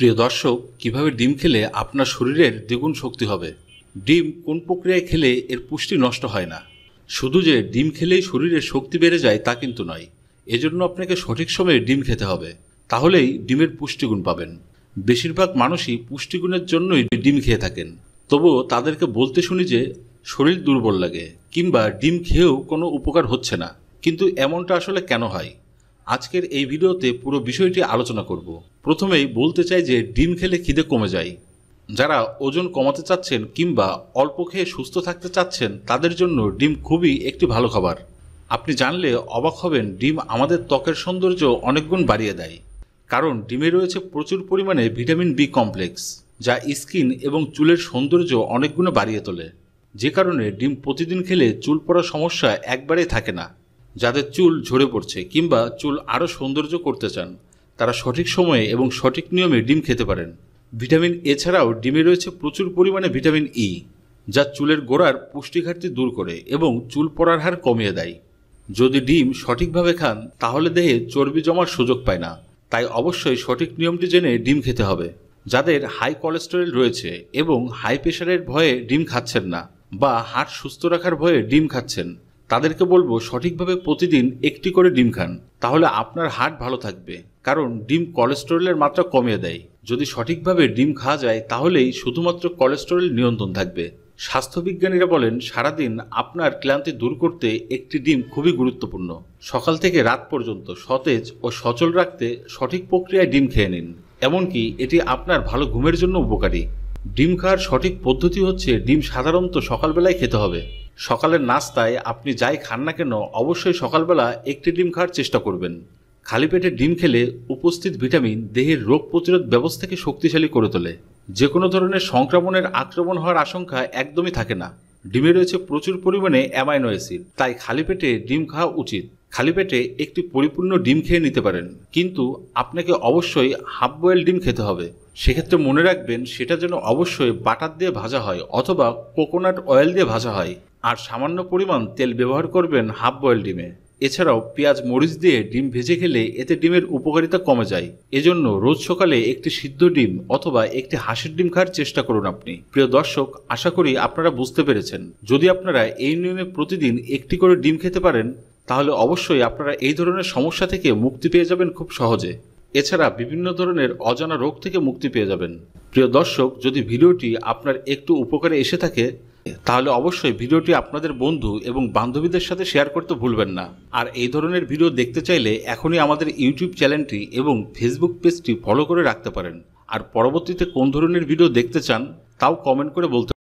প্রিয় দর্শক কিভাবে ডিম খেলে আপনার শরীরের দ্বিগুণ শক্তি হবে ডিম কোন প্রক্রিয়ায় খেলে এর পুষ্টি নষ্ট হয় না শুধু যে ডিম খেলেই শরীরের শক্তি বেড়ে যায় তা কিন্তু নয় এজন্য আপনাকে সঠিক সময়ে ডিম খেতে হবে তাহলেই ডিমের পুষ্টিগুণ পাবেন বেশিরভাগ মানুষই পুষ্টিগুণের জন্যই ডিম খেয়ে থাকেন তবুও তাদেরকে বলতে শুনি যে শরীর দুর্বল লাগে কিংবা ডিম খেয়েও কোনো উপকার হচ্ছে না কিন্তু এমনটা আসলে কেন হয় আজকের এই ভিডিওতে পুরো বিষয়টি আলোচনা করব প্রথমেই বলতে চাই যে ডিম খেলে খিদে কমে যায় যারা ওজন কমাতে চাচ্ছেন কিংবা অল্প খেয়ে সুস্থ থাকতে চাচ্ছেন তাদের জন্য ডিম খুবই একটি ভালো খাবার আপনি জানলে অবাক হবেন ডিম আমাদের ত্বকের সৌন্দর্য অনেকগুণ বাড়িয়ে দেয় কারণ ডিমে রয়েছে প্রচুর পরিমাণে ভিটামিন বি কমপ্লেক্স যা স্কিন এবং চুলের সৌন্দর্য অনেকগুণে বাড়িয়ে তোলে যে কারণে ডিম প্রতিদিন খেলে চুল পড়ার সমস্যা একবারেই থাকে না যাদের চুল ঝরে পড়ছে কিংবা চুল আরও সৌন্দর্য করতে চান তারা সঠিক সময়ে এবং সঠিক নিয়মে ডিম খেতে পারেন ভিটামিন এ ছাড়াও ডিমে রয়েছে প্রচুর পরিমাণে ভিটামিন ই যা চুলের গোড়ার পুষ্টিঘাটতি দূর করে এবং চুল পড়ার হার কমিয়ে দেয় যদি ডিম সঠিকভাবে খান তাহলে দেহে চর্বি জমার সুযোগ পায় না তাই অবশ্যই সঠিক নিয়মটি জেনে ডিম খেতে হবে যাদের হাই কোলেস্টেরল রয়েছে এবং হাই প্রেশারের ভয়ে ডিম খাচ্ছেন না বা হাট সুস্থ রাখার ভয়ে ডিম খাচ্ছেন তাদেরকে বলবো সঠিকভাবে প্রতিদিন একটি করে ডিম খান তাহলে আপনার হার্ট ভালো থাকবে কারণ ডিম কোলেস্টেরলের মাত্রা কমিয়ে দেয় যদি সঠিকভাবে ডিম খাওয়া যায় তাহলেই শুধুমাত্র কোলেস্টেরল নিয়ন্ত্রণ থাকবে স্বাস্থ্যবিজ্ঞানীরা বলেন সারাদিন আপনার ক্লান্তি দূর করতে একটি ডিম খুবই গুরুত্বপূর্ণ সকাল থেকে রাত পর্যন্ত সতেজ ও সচল রাখতে সঠিক প্রক্রিয়ায় ডিম খেয়ে নিন এমনকি এটি আপনার ভালো ঘুমের জন্য উপকারী ডিম খাওয়ার সঠিক পদ্ধতি হচ্ছে ডিম সাধারণত সকালবেলায় খেতে হবে সকালের নাস্তায় আপনি যাই খান না কেন অবশ্যই সকালবেলা একটি ডিম খাওয়ার চেষ্টা করবেন খালি পেটে ডিম খেলে উপস্থিত ভিটামিন দেহের রোগ প্রতিরোধ ব্যবস্থাকে শক্তিশালী করে তোলে যে কোনো ধরনের সংক্রমণের আক্রমণ হওয়ার আশঙ্কা একদমই থাকে না ডিমে রয়েছে প্রচুর পরিমাণে অ্যামাইনো অ্যাসিড তাই খালি পেটে ডিম খাওয়া উচিত খালি পেটে একটি পরিপূর্ণ ডিম খেয়ে নিতে পারেন কিন্তু আপনাকে অবশ্যই হাফ বয়েল ডিম খেতে হবে সেক্ষেত্রে মনে রাখবেন সেটা যেন অবশ্যই বাটার দিয়ে ভাজা হয় অথবা কোকোনাট অয়েল দিয়ে ভাজা হয় আর সামান্য পরিমাণ তেল ব্যবহার করবেন হাফ বয়েল ডিমে এছাড়াও পেঁয়াজ মরিচ দিয়ে ডিম ভেজে খেলে এতে ডিমের উপকারিতা কমে যায় এজন্য রোজ সকালে একটি সিদ্ধ ডিম অথবা একটি হাঁসের ডিম খাওয়ার চেষ্টা করুন আপনি প্রিয় দর্শক আশা করি আপনারা বুঝতে পেরেছেন যদি আপনারা এই নিয়মে প্রতিদিন একটি করে ডিম খেতে পারেন তাহলে অবশ্যই আপনারা এই ধরনের সমস্যা থেকে মুক্তি পেয়ে যাবেন খুব সহজে এছাড়া বিভিন্ন ধরনের অজানা রোগ থেকে মুক্তি পেয়ে যাবেন প্রিয় দর্শক যদি ভিডিওটি আপনার একটু উপকারে এসে থাকে থাকে তাহলে অবশ্যই ভিডিওটি আপনাদের বন্ধু এবং বান্ধবীদের সাথে শেয়ার করতে ভুলবেন না আর এই ধরনের ভিডিও দেখতে চাইলে এখনই আমাদের ইউটিউব চ্যানেলটি এবং ফেসবুক পেজটি ফলো করে রাখতে পারেন আর পরবর্তীতে কোন ধরনের ভিডিও দেখতে চান তাও কমেন্ট করে বলতে